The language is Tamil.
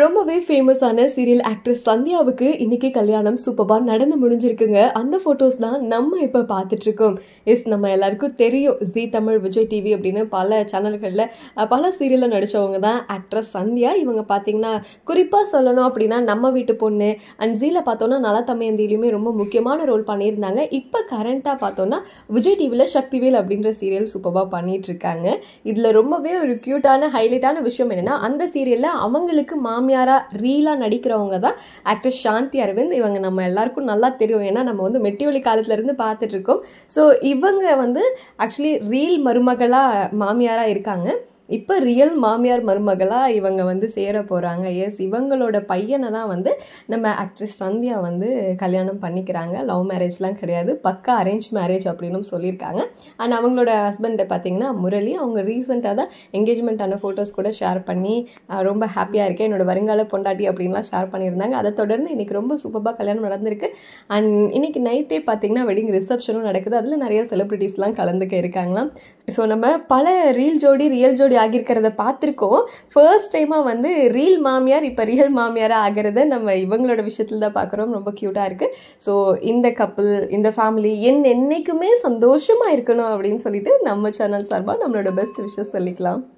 ரொம்பவே ஃபேமஸான சீரியல் ஆக்ட்ரஸ் சந்தியாவுக்கு இன்றைக்கி கல்யாணம் சூப்பராக நடந்து முடிஞ்சிருக்குங்க அந்த ஃபோட்டோஸ் தான் நம்ம இப்போ பார்த்துட்ருக்கோம் எஸ் நம்ம எல்லாருக்கும் தெரியும் ஜி தமிழ் விஜய் டிவி அப்படின்னு பல சேனல்களில் பல சீரியலில் நடித்தவங்க தான் ஆக்ட்ரஸ் சந்தியா இவங்க பார்த்திங்கன்னா குறிப்பாக சொல்லணும் அப்படின்னா நம்ம வீட்டு பொண்ணு அண்ட் ஜீல பார்த்தோன்னா நல்லா தமையந்திலையுமே ரொம்ப முக்கியமான ரோல் பண்ணியிருந்தாங்க இப்போ கரண்ட்டாக பார்த்தோன்னா விஜய் டிவியில் சக்திவேல் அப்படின்ற சீரியல் சூப்பராக பண்ணிகிட்ருக்காங்க இதில் ரொம்பவே ஒரு க்யூட்டான ஹைலைட்டான விஷயம் என்னென்னா அந்த சீரியலில் அவங்களுக்கு மா மாமியாராக ரீலாக நடிக்கிறவங்க தான் ஆக்டர் சாந்தி அரவிந்த் இவங்க நம்ம எல்லாருக்கும் நல்லா தெரியும் ஏன்னா நம்ம வந்து மெட்டியொலி காலத்துலேருந்து பார்த்துட்ருக்கோம் ஸோ இவங்க வந்து ஆக்சுவலி ரீல் மருமகளாக மாமியாராக இருக்காங்க இப்போ ரியல் மாமியார் மருமகளாக இவங்க வந்து சேர போகிறாங்க எஸ் இவங்களோட பையனை தான் வந்து நம்ம ஆக்ட்ரஸ் சந்தியா வந்து கல்யாணம் பண்ணிக்கிறாங்க லவ் மேரேஜ்லாம் கிடையாது பக்கா அரேஞ்ச் மேரேஜ் அப்படின்னு சொல்லியிருக்காங்க அண்ட் அவங்களோட ஹஸ்பண்டை பார்த்தீங்கன்னா முரளி அவங்க ரீசெண்டாக தான் என்கேஜ்மெண்ட் ஆன ஃபோட்டோஸ் கூட ஷேர் பண்ணி ரொம்ப ஹாப்பியாக இருக்கேன் என்னோட வருங்கால பொண்டாட்டி அப்படின்லாம் ஷேர் பண்ணியிருந்தாங்க அதை தொடர்ந்து இன்றைக்கி ரொம்ப சூப்பராக கல்யாணம் நடந்திருக்கு அண்ட் இன்றைக்கி நைட்டே பார்த்தீங்கன்னா வெட்டிங் ரிசப்ஷனும் நடக்குது அதில் நிறைய செலிப்ரிட்டிஸ்லாம் கலந்துக்க இருக்காங்களாம் ஸோ நம்ம பல ரீல் ஜோடி ரியல் ஜோடி ஆகியிருக்கிறத பார்த்துருக்கோம் ஃபர்ஸ்ட் டைமாக வந்து ரீல் மாமியார் இப்போ ரியல் மாமியாராக ஆகிறத நம்ம இவங்களோட விஷயத்தில் தான் பார்க்குறோம் ரொம்ப க்யூட்டாக இருக்குது ஸோ இந்த கப்பல் இந்த ஃபேமிலி என் என்றைக்குமே சந்தோஷமாக இருக்கணும் அப்படின்னு சொல்லிட்டு நம்ம சேனல் சார்பாக நம்மளோட பெஸ்ட் விஷஸ் சொல்லிக்கலாம்